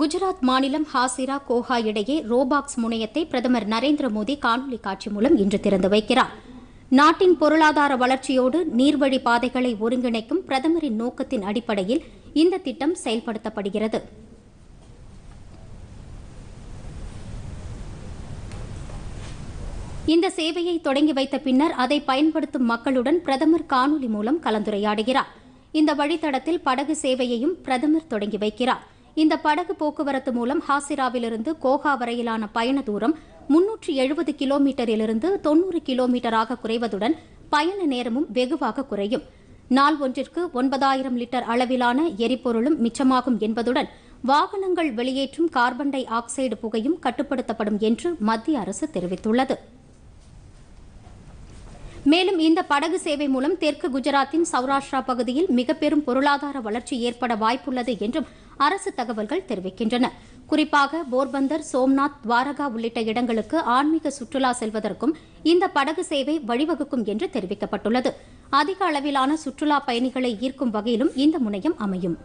குஜராத் மாநிலம் ஹாசிரா கோஹா இடையே ரோபாக்ஸ் முனையத்தை பிரதமர் நரேந்திர மோடி காணொலி காட்சி மூலம் இன்று திறந்து வைக்கிறார் நாட்டின் பொருளாதார வளர்ச்சியோடு நீர்வழி பாதைகளை ஒருங்கிணைக்கும் பிரதமரின் நோக்கத்தின் அடிப்படையில் இந்த திட்டம் செயல்படுத்தப்படுகிறது இந்த சேவையை தொடங்கி வைத்த பின்னர் அதை பயன்படுத்தும் மக்களுடன் பிரதமர் காணொலி மூலம் கலந்துரையாடுகிறார் இந்த வழித்தடத்தில் படகு சேவையையும் பிரதமர் தொடங்கி வைக்கிறார் இந்த படகு போக்குவரத்து மூலம் ஹாசிராவிலிருந்து கோகா வரையிலான பயண தூரம் முன்னூற்றி எழுபது கிலோமீட்டரிலிருந்து தொன்னூறு கிலோமீட்டராக குறைவதுடன் பயண நேரமும் வெகுவாக குறையும் நாள் ஒன்றிற்கு ஒன்பதாயிரம் லிட்டர் அளவிலான எரிபொருளும் மிச்சமாகும் என்பதுடன் வாகனங்கள் வெளியேற்றும் கார்பன் டை ஆக்சைடு புகையும் கட்டுப்படுத்தப்படும் என்று மத்திய அரசு தெரிவித்துள்ளது மேலும் இந்த படகு சேவை மூலம் தெற்கு குஜராத்தின் சௌராஷ்டிரா பகுதியில் மிக பெரும் பொருளாதார வளர்ச்சி ஏற்பட வாய்ப்புள்ளது என்றும் அரசு தகவல்கள் தெரிவிக்கின்றன குறிப்பாக போர்பந்தர் சோம்நாத் துவாரகா உள்ளிட்ட இடங்களுக்கு ஆன்மீக சுற்றுலா செல்வதற்கும் இந்த படகு சேவை வழிவகுக்கும் என்று தெரிவிக்கப்பட்டுள்ளது அதிக அளவிலான சுற்றுலா பயணிகளை ஈர்க்கும் வகையிலும் இந்த முனையம் அமையும்